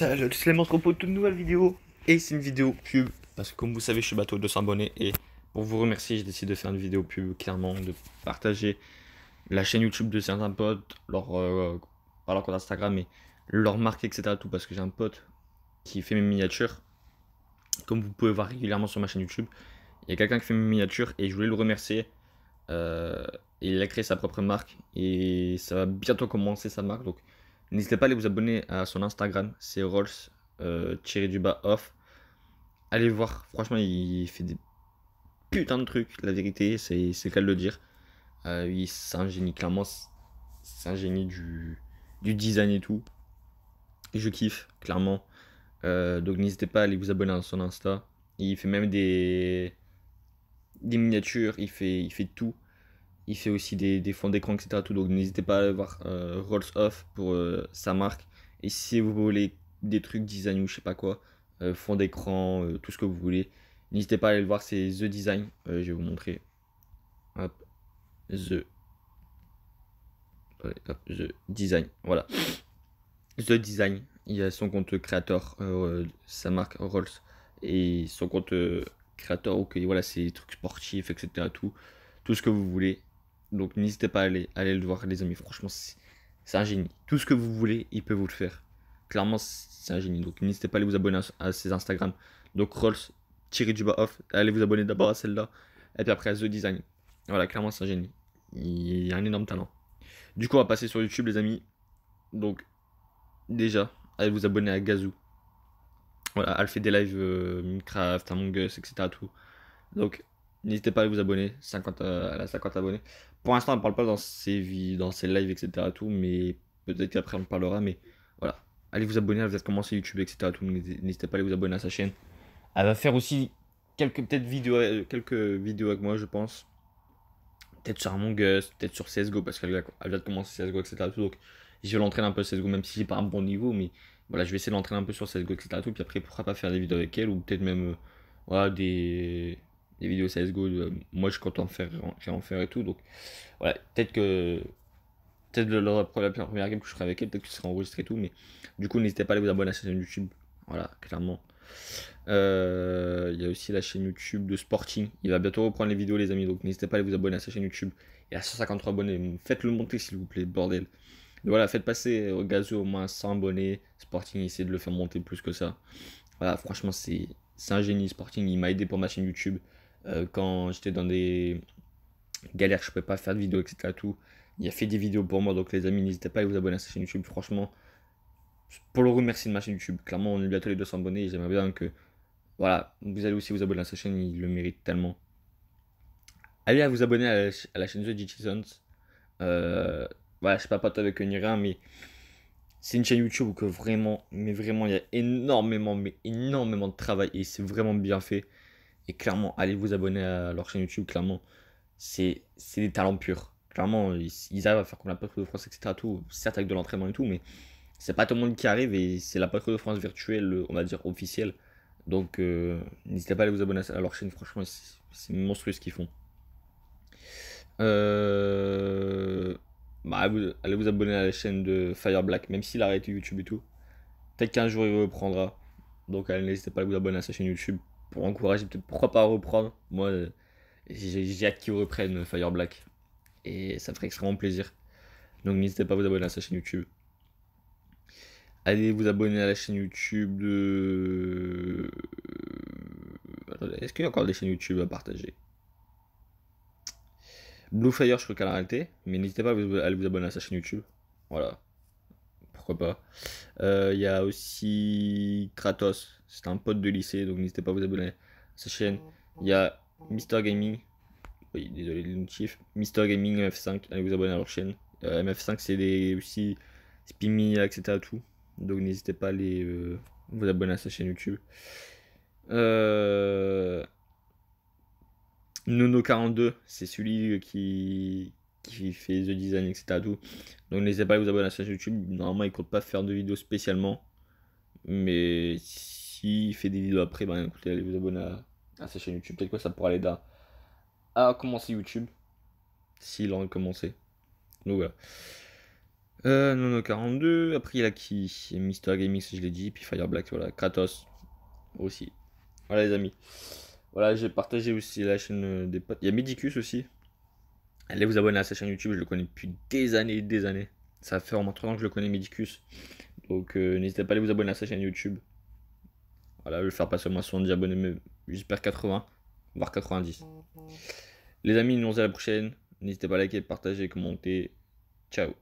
ça, je te toute nouvelle vidéo. Et c'est une vidéo pub. Parce que comme vous savez, je suis bateau de 200 abonnés. Et pour vous remercier, je décide de faire une vidéo pub, clairement, de partager la chaîne YouTube de certains potes, leur, euh, alors Instagram, et leur marque, etc. Tout parce que j'ai un pote qui fait mes miniatures. Comme vous pouvez voir régulièrement sur ma chaîne YouTube, il y a quelqu'un qui fait mes miniatures et je voulais le remercier. Euh, il a créé sa propre marque et ça va bientôt commencer sa marque. Donc, N'hésitez pas à aller vous abonner à son Instagram, c'est Rolls euh, off. Allez voir, franchement, il fait des putains de trucs, la vérité, c'est le de le dire. Euh, il s'ingénie génie, clairement, c'est un du, du design et tout. je kiffe, clairement. Euh, donc n'hésitez pas à aller vous abonner à son Insta. Il fait même des, des miniatures, il fait, il fait tout. Il fait aussi des, fonds d'écran, etc. Tout, donc n'hésitez pas à aller voir euh, Rolls Off pour euh, sa marque. Et si vous voulez des trucs design ou je sais pas quoi, euh, fond d'écran, euh, tout ce que vous voulez, n'hésitez pas à aller le voir. C'est The Design. je vais vous montrer. Hop. The. hop. The Design. Voilà. The Design. Il y a son compte créateur, sa marque Rolls. Et son compte créateur, ok, voilà, c'est des trucs sportifs, etc. Tout, tout ce que vous voulez. Donc n'hésitez pas à aller, aller le voir, les amis. Franchement, c'est un génie. Tout ce que vous voulez, il peut vous le faire. Clairement, c'est un génie. Donc n'hésitez pas à aller vous abonner à, ses Instagram. Donc Rolls, du bas Off, allez vous abonner d'abord à celle-là. Et puis après à The Design. Voilà, clairement, c'est un génie. Il y a un énorme talent. Du coup, on va passer sur YouTube, les amis. Donc, déjà, allez vous abonner à Gazou. Voilà, elle fait des lives euh, Minecraft, Among Us, etc. Tout. Donc, N'hésitez pas à vous abonner, 50, euh, à la 50 abonnés. Pour l'instant, on ne parle pas dans ses, vies, dans ses lives, etc. Tout, mais peut-être qu'après, on parlera. Mais voilà, allez vous abonner, vous êtes commencé YouTube, etc. Tout, n'hésitez pas à aller vous abonner à sa chaîne. Elle va faire aussi quelques peut-être vidéos, euh, quelques vidéos avec moi, je pense. Peut-être sur Among Us, peut-être sur CSGO, parce qu'elle vient de commencer CSGO, etc. donc, je vais l'entraîner un peu CSGO, même si c'est pas un bon niveau, mais voilà, je vais essayer de l'entraîner un peu sur CSGO, etc. Tout, puis après, pourra pas faire des vidéos avec elle, ou peut-être même euh, voilà, des des vidéos CSGO. Go, euh, moi, je compte en faire, en, faire et tout. Donc, voilà, peut-être que. Peut-être la, la, première game que je ferai avec elle, peut-être que sera enregistré et tout. Mais du coup, n'hésitez pas à aller vous abonner à sa chaîne YouTube. Voilà, clairement. Euh, il y a aussi la chaîne YouTube de Sporting. Il va bientôt reprendre les vidéos, les amis. Donc, n'hésitez pas à vous abonner à sa chaîne YouTube. Il y a 153 abonnés. Faites-le monter, s'il vous plaît, bordel. voilà, faites passer euh, au Gazo au moins 100 abonnés. Sporting, essayez de le faire monter plus que ça. Voilà, franchement, c'est un génie. Sporting, il m'a aidé pour ma chaîne YouTube. Euh, quand j'étais dans des galères, je ne pouvais pas faire de vidéos, etc. Tout. Il a fait des vidéos pour moi, donc les amis, n'hésitez pas à vous abonner à sa chaîne YouTube. Franchement, pour le remercier de ma chaîne YouTube, clairement, on est bientôt les 200 abonnés. J'aimerais bien que voilà, vous allez aussi vous abonner à sa chaîne, il le mérite tellement. Allez à vous abonner à la, chaîne de g euh, voilà, je ne suis pas avec eux ni mais c'est une chaîne YouTube que vraiment, mais vraiment, il y a énormément, mais énormément de travail et c'est vraiment bien fait. Et clairement, allez vous abonner à leur chaîne YouTube, clairement. C'est des talents purs. Clairement, ils, arrivent à faire comme la patrie de France, etc. Tout, certes avec de l'entraînement et tout, mais c'est pas tout le monde qui arrive et c'est la Patrouille de France virtuelle, on va dire officielle. Donc euh, n'hésitez pas à aller vous abonner à leur chaîne, franchement, c'est monstrueux ce qu'ils font. Euh, bah, allez vous abonner à la chaîne de Fire Black, même s'il a arrêté YouTube et tout. Peut-être qu'un jour il reprendra. Donc n'hésitez pas à vous abonner à sa chaîne YouTube pour encourager, peut-être pourquoi pas reprendre. Moi, euh, j'ai hâte qu'ils reprennent Fire Black. Et ça me ferait extrêmement plaisir. Donc n'hésitez pas à vous abonner à sa chaîne YouTube. Allez vous abonner à la chaîne YouTube de. Euh, attendez, est-ce qu'il y a encore des chaînes YouTube à partager Blue Fire, je crois qu'elle a arrêté. Mais n'hésitez pas à vous abonner à sa chaîne YouTube. Voilà pas. Il euh, y a aussi Kratos, c'est un pote de lycée, donc n'hésitez pas à vous abonner à sa chaîne. Il y a Mister Gaming, oui, désolé le chiffre, Mister Gaming f 5 allez vous abonner à leur chaîne. Euh, MF5 c'est des aussi Spimmy, etc. tout. Donc n'hésitez pas à les, euh, vous abonner à sa chaîne YouTube. Euh... Nono42, c'est celui qui, qui fait the design, etc. Tout. Donc n'hésitez pas à vous abonner à sa chaîne YouTube. Normalement, il ne compte pas faire de vidéos spécialement. Mais s'il fait des vidéos après, ben écoutez, allez vous abonner à, sa chaîne YouTube. Peut-être quoi, ça pourra l'aider à, à, commencer YouTube. S'il en a commencé. Donc voilà. Euh, Nono 42. Après, il y a qui Mister Gaming, je l'ai dit. Puis Fireblack, voilà. Kratos aussi. Voilà, les amis. Voilà, j'ai partagé aussi la chaîne euh, des potes. Il y a Medicus aussi. Allez vous abonner à sa chaîne YouTube, je le connais depuis des années et des années. Ça fait au moins 3 ans que je le connais, Medicus. Donc euh, n'hésitez pas à aller vous abonner à sa chaîne YouTube. Voilà, je vais faire passer au moins 70 abonnés, mais j'espère 80, voire 90. Les amis, nous on se à la prochaine. N'hésitez pas à liker, partager, commenter. Ciao